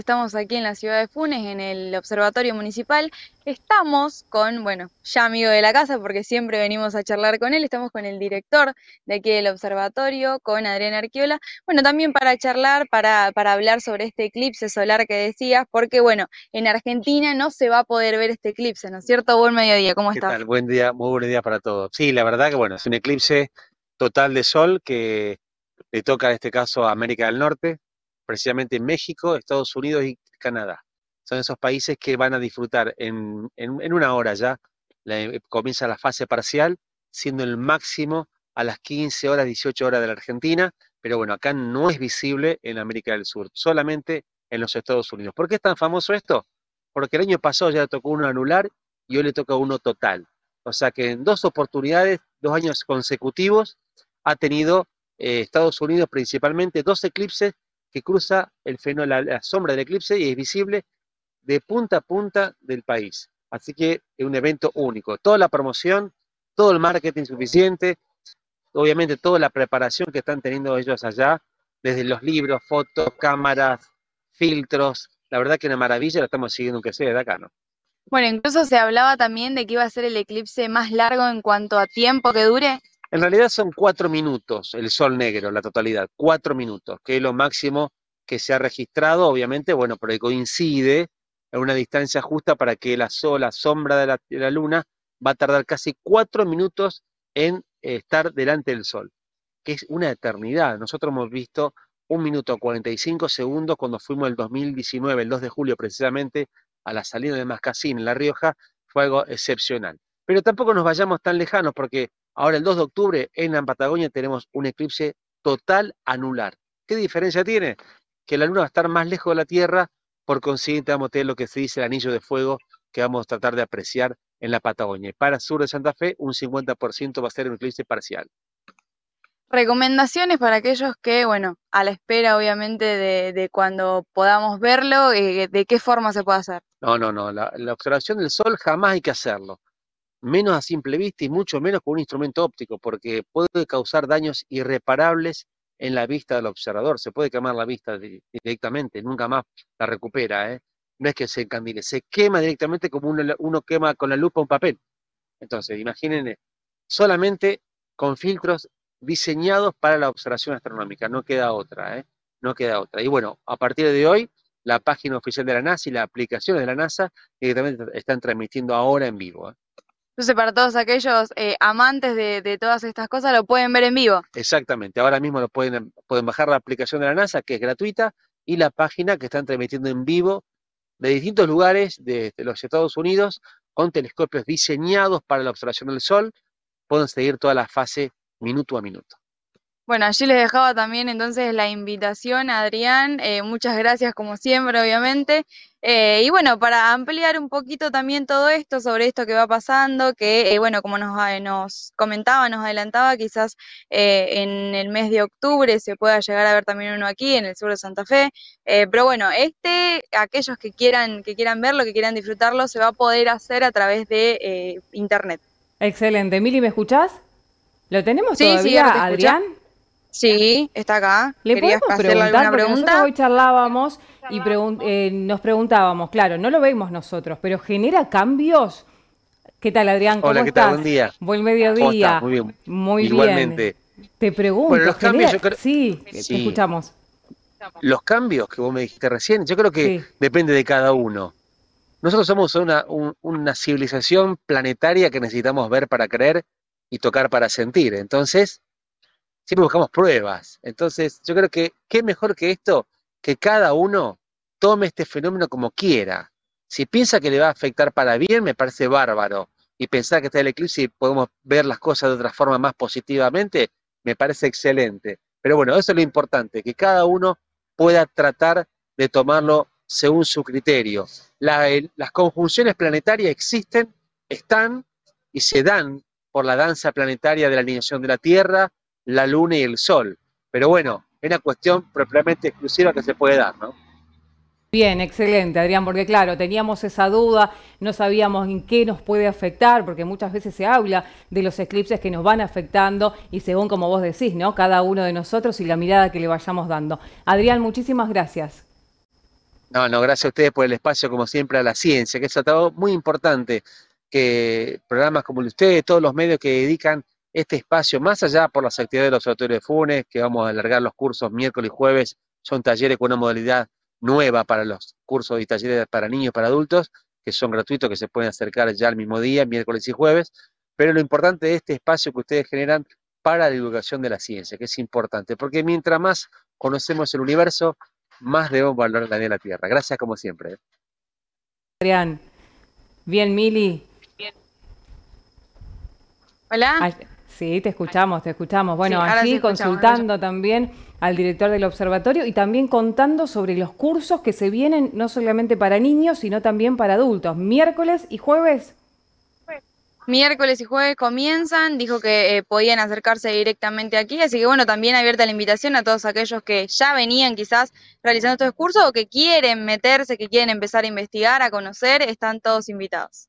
Estamos aquí en la ciudad de Funes, en el Observatorio Municipal. Estamos con, bueno, ya amigo de la casa, porque siempre venimos a charlar con él. Estamos con el director de aquí del observatorio, con Adrián Arquiola. Bueno, también para charlar, para, hablar sobre este eclipse solar que decías, porque, bueno, en Argentina no se va a poder ver este eclipse, ¿no es cierto? Buen mediodía, ¿cómo estás? ¿Qué tal? Buen día, muy buen día para todos. Sí, la verdad que, bueno, es un eclipse total de sol que le toca en este caso a América del Norte, precisamente México, Estados Unidos y Canadá. Son esos países que van a disfrutar en, una hora ya, comienza la fase parcial, siendo el máximo a las 15 horas, 18 horas de la Argentina, pero bueno, acá no es visible en América del Sur, solamente en los Estados Unidos. ¿Por qué es tan famoso esto? Porque el año pasado ya tocó uno anular y hoy le toca uno total. O sea que en dos oportunidades, dos años consecutivos, ha tenido eh, Estados Unidos principalmente dos eclipses que cruza el fenómeno, la, sombra del eclipse y es visible de punta a punta del país. Así que es un evento único. Toda la promoción, todo el marketing suficiente, obviamente toda la preparación que están teniendo ellos allá, desde los libros, fotos, cámaras, filtros. La verdad que una maravilla, la estamos siguiendo aunque sea de acá, ¿no? Bueno, incluso se hablaba también de que iba a ser el eclipse más largo en cuanto a tiempo que dure. En realidad son cuatro minutos el sol negro, la totalidad, cuatro minutos, que es lo máximo que se ha registrado, obviamente, bueno, pero coincide a una distancia justa para que la, sola sombra de la, luna va a tardar casi cuatro minutos en eh, estar delante del sol, que es una eternidad. Nosotros hemos visto un minuto 45 segundos cuando fuimos el 2019, el 2 de julio precisamente, a la salida de Mascasín en La Rioja, fue algo excepcional. Pero tampoco nos vayamos tan lejanos porque Ahora, el 2 de octubre en la Patagonia tenemos un eclipse total anular. ¿Qué diferencia tiene? Que la luna va a estar más lejos de la Tierra, por consiguiente vamos a tener lo que se dice el anillo de fuego que vamos a tratar de apreciar en la Patagonia. Y Para el sur de Santa Fe, un 50% va a ser un eclipse parcial. Recomendaciones para aquellos que, bueno, a la espera obviamente de, cuando podamos verlo, eh, de qué forma se puede hacer. No, no, no, la observación del sol jamás hay que hacerlo menos a simple vista y mucho menos con un instrumento óptico, porque puede causar daños irreparables en la vista del observador. Se puede quemar la vista directamente, nunca más la recupera. ¿eh? No es que se encandile, se quema directamente como uno, quema con la lupa un papel. Entonces, imagínense, solamente con filtros diseñados para la observación astronómica, no queda otra, ¿eh? no queda otra. Y bueno, a partir de hoy, la página oficial de la NASA y las aplicaciones de la NASA directamente están transmitiendo ahora en vivo. ¿eh? Entonces, para todos aquellos eh, amantes de, todas estas cosas, lo pueden ver en vivo. Exactamente, ahora mismo lo pueden, pueden bajar la aplicación de la NASA, que es gratuita, y la página que están transmitiendo en vivo de distintos lugares de los Estados Unidos, con telescopios diseñados para la observación del Sol, pueden seguir toda la fase minuto a minuto. Bueno, allí les dejaba también entonces la invitación, Adrián. Eh, muchas gracias como siempre, obviamente. Eh, y bueno, para ampliar un poquito también todo esto sobre esto que va pasando, que eh, bueno, como nos, comentaba, nos adelantaba, quizás en el mes de octubre se pueda llegar a ver también uno aquí en el sur de Santa Fe. pero bueno, este, aquellos que quieran, que quieran verlo, que quieran disfrutarlo, se va a poder hacer a través de internet. Excelente. Mili, ¿me escuchás? ¿Lo tenemos sí, todavía, sí, Adrián? Sí, está acá. ¿Le podemos preguntar? pregunta? hoy charlábamos y eh, nos preguntábamos, claro, no lo vemos nosotros, pero genera cambios. ¿Qué tal, Adrián? Hola, ¿qué tal? Buen día. Buen mediodía. Muy bien. Igualmente. Te pregunto. los cambios, sí, te escuchamos. Los cambios que vos me dijiste recién, yo creo que depende de cada uno. Nosotros somos una civilización planetaria que necesitamos ver para creer y tocar para sentir. Entonces, siempre buscamos pruebas. Entonces, yo creo que qué mejor que esto, que cada uno tome este fenómeno como quiera. Si piensa que le va a afectar para bien, me parece bárbaro. Y pensar que está el eclipse y podemos ver las cosas de otra forma más positivamente, me parece excelente. Pero bueno, eso es lo importante, que cada uno pueda tratar de tomarlo según su criterio. las conjunciones planetarias existen, están y se dan por la danza planetaria de la alineación de la Tierra, la luna y el sol. Pero bueno, es una cuestión propiamente exclusiva que se puede dar, ¿no? Bien, excelente, Adrián, porque claro, teníamos esa duda, no sabíamos en qué nos puede afectar, porque muchas veces se habla de los eclipses que nos van afectando y según como vos decís, ¿no? Cada uno de nosotros y la mirada que le vayamos dando. Adrián, muchísimas gracias. No, no, gracias a ustedes por el espacio, como siempre, a la ciencia, que es algo muy importante, que programas como el de ustedes, todos los medios que dedican este espacio, más allá por las actividades del Observatorio de Funes, que vamos a alargar los cursos miércoles y jueves, son talleres con una modalidad nueva para los cursos y talleres para niños, y para adultos, que son gratuitos, que se pueden acercar ya el mismo día, miércoles y jueves, pero lo importante de este espacio que ustedes generan para la divulgación de la ciencia, que es importante, porque mientras más conocemos el universo, más debemos valorar la la Tierra. Gracias como siempre. Adrián. Bien, Mili. Bien. Hola. Sí, te escuchamos, te escuchamos. Bueno, sí, consultando también al director del observatorio y también contando sobre los cursos que se vienen no solamente para niños, sino también para adultos. Miércoles y jueves. Miércoles y jueves comienzan, dijo que eh, podían acercarse directamente aquí, así que bueno, también abierta la invitación a todos aquellos que ya venían quizás realizando estos cursos o que quieren meterse, que quieren empezar a investigar, a conocer, están todos invitados.